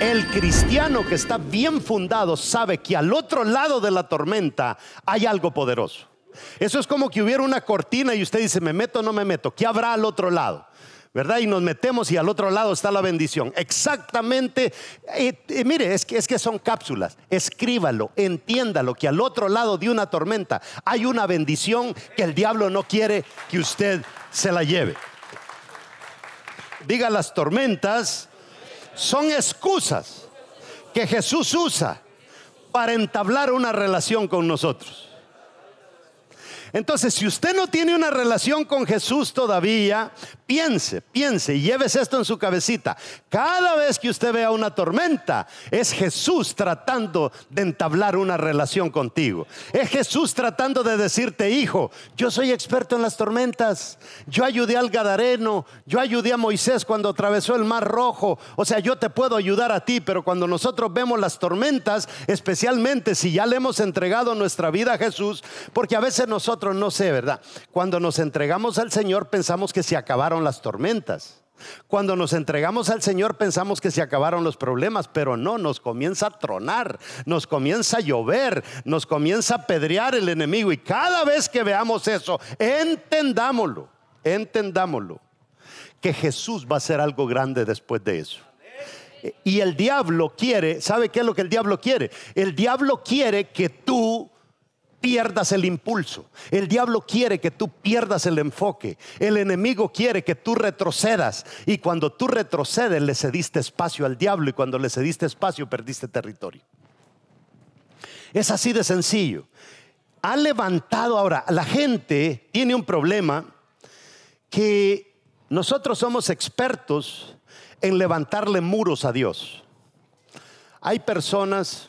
El cristiano que está bien fundado sabe que al otro lado de la tormenta hay algo poderoso. Eso es como que hubiera una cortina y usted dice, me meto o no me meto, ¿qué habrá al otro lado? ¿Verdad? Y nos metemos y al otro lado está la bendición. Exactamente, eh, eh, mire, es que, es que son cápsulas. Escríbalo, entiéndalo, que al otro lado de una tormenta hay una bendición que el diablo no quiere que usted se la lleve. Diga las tormentas son excusas que Jesús usa para entablar una relación con nosotros. Entonces, si usted no tiene una relación con Jesús todavía, piense, piense y lleves esto en su cabecita. Cada vez que usted vea una tormenta, es Jesús tratando de entablar una relación contigo. Es Jesús tratando de decirte, hijo, yo soy experto en las tormentas. Yo ayudé al Gadareno, yo ayudé a Moisés cuando atravesó el mar rojo. O sea, yo te puedo ayudar a ti, pero cuando nosotros vemos las tormentas, especialmente si ya le hemos entregado nuestra vida a Jesús, porque a veces nosotros no sé, ¿verdad? Cuando nos entregamos al Señor pensamos que se acabaron las tormentas. Cuando nos entregamos al Señor pensamos que se acabaron los problemas, pero no, nos comienza a tronar, nos comienza a llover, nos comienza a pedrear el enemigo. Y cada vez que veamos eso, entendámoslo, entendámoslo, que Jesús va a ser algo grande después de eso. Y el diablo quiere, ¿sabe qué es lo que el diablo quiere? El diablo quiere que tú pierdas el impulso. El diablo quiere que tú pierdas el enfoque. El enemigo quiere que tú retrocedas. Y cuando tú retrocedes le cediste espacio al diablo y cuando le cediste espacio perdiste territorio. Es así de sencillo. Ha levantado ahora, la gente tiene un problema que nosotros somos expertos en levantarle muros a Dios. Hay personas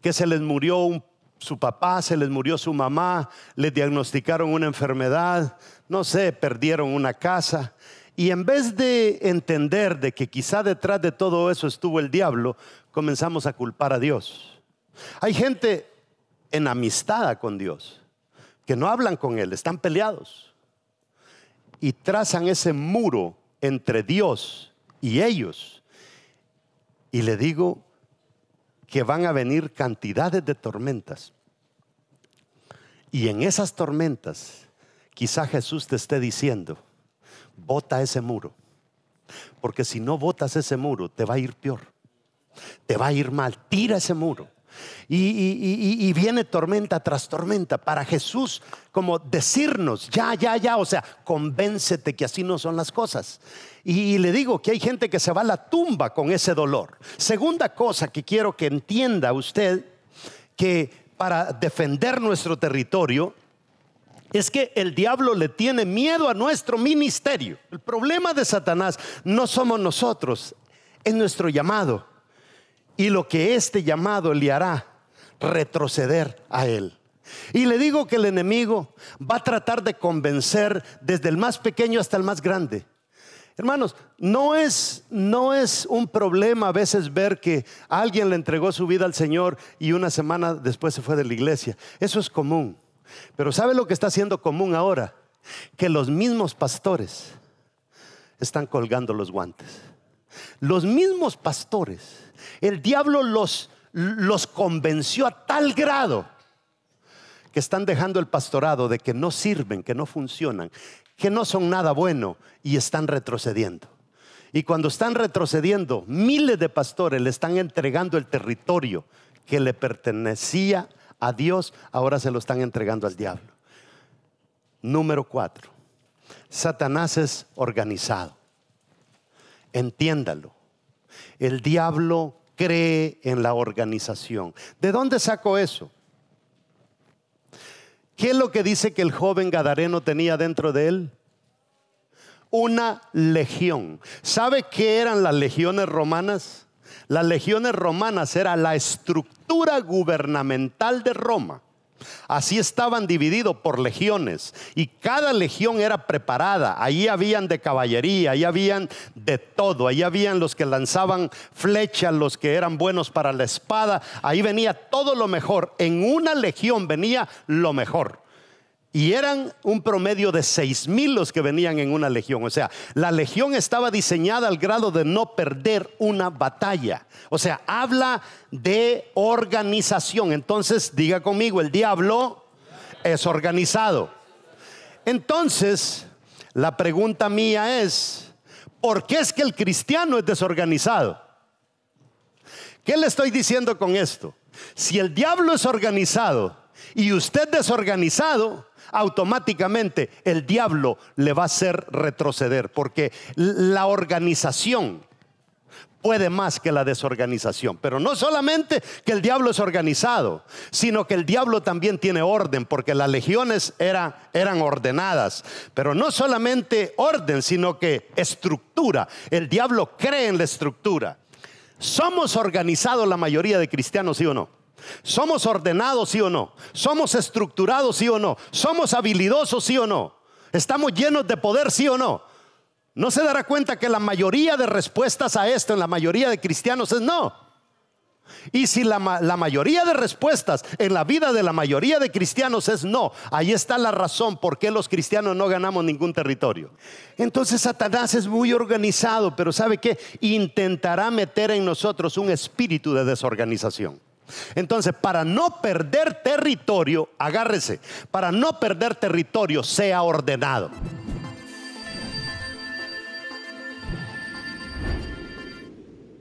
que se les murió un su papá, se les murió su mamá, les diagnosticaron una enfermedad, no sé, perdieron una casa. Y en vez de entender de que quizá detrás de todo eso estuvo el diablo, comenzamos a culpar a Dios. Hay gente en amistad con Dios, que no hablan con Él, están peleados. Y trazan ese muro entre Dios y ellos. Y le digo, que van a venir cantidades de tormentas. Y en esas tormentas, quizá Jesús te esté diciendo, bota ese muro. Porque si no botas ese muro, te va a ir peor. Te va a ir mal. Tira ese muro. Y, viene tormenta tras tormenta para Jesús, como decirnos, ya, ya, ya, o sea, convéncete que así no son las cosas. Y, le digo que hay gente que se va a la tumba con ese dolor. Segunda cosa que quiero que entienda usted, que para defender nuestro territorio, es que el diablo le tiene miedo a nuestro ministerio. El problema de Satanás no somos nosotros, es nuestro llamado y lo que este llamado le hará retroceder a él. Y le digo que el enemigo va a tratar de convencer desde el más pequeño hasta el más grande. Hermanos, no es, no es un problema a veces ver que alguien le entregó su vida al Señor y una semana después se fue de la iglesia. Eso es común. Pero ¿sabe lo que está siendo común ahora? Que los mismos pastores están colgando los guantes. Los mismos pastores, el diablo los, los convenció a tal grado que están dejando el pastorado de que no sirven, que no funcionan, que no son nada bueno y están retrocediendo. Y cuando están retrocediendo, miles de pastores le están entregando el territorio que le pertenecía a Dios, ahora se lo están entregando al diablo. Número cuatro, Satanás es organizado. Entiéndalo. El diablo cree en la organización. ¿De dónde sacó eso? ¿Qué es lo que dice que el joven Gadareno tenía dentro de él? Una legión. ¿Sabe qué eran las legiones romanas? Las legiones romanas era la estructura gubernamental de Roma. Así estaban divididos por legiones y cada legión era preparada. ahí habían de caballería, ahí habían de todo, ahí habían los que lanzaban flechas, los que eran buenos para la espada, ahí venía todo lo mejor. En una legión venía lo mejor. Y eran un promedio de seis mil los que venían en una legión. O sea, la legión estaba diseñada al grado de no perder una batalla. O sea, habla de organización. Entonces, diga conmigo, el diablo es organizado. Entonces, la pregunta mía es, ¿por qué es que el cristiano es desorganizado? ¿Qué le estoy diciendo con esto? Si el diablo es organizado, y usted desorganizado, automáticamente el diablo le va a hacer retroceder, porque la organización puede más que la desorganización. Pero no solamente que el diablo es organizado, sino que el diablo también tiene orden, porque las legiones eran ordenadas. Pero no solamente orden, sino que estructura. El diablo cree en la estructura. ¿Somos organizados la mayoría de cristianos, sí o no? Somos ordenados, sí o no. Somos estructurados, sí o no. Somos habilidosos, sí o no. Estamos llenos de poder, sí o no. No se dará cuenta que la mayoría de respuestas a esto en la mayoría de cristianos es no. Y si la, mayoría de respuestas en la vida de la mayoría de cristianos es no, ahí está la razón por qué los cristianos no ganamos ningún territorio. Entonces Satanás es muy organizado, pero ¿sabe qué? Intentará meter en nosotros un espíritu de desorganización. Entonces, para no perder territorio, agárrese, para no perder territorio, sea ordenado.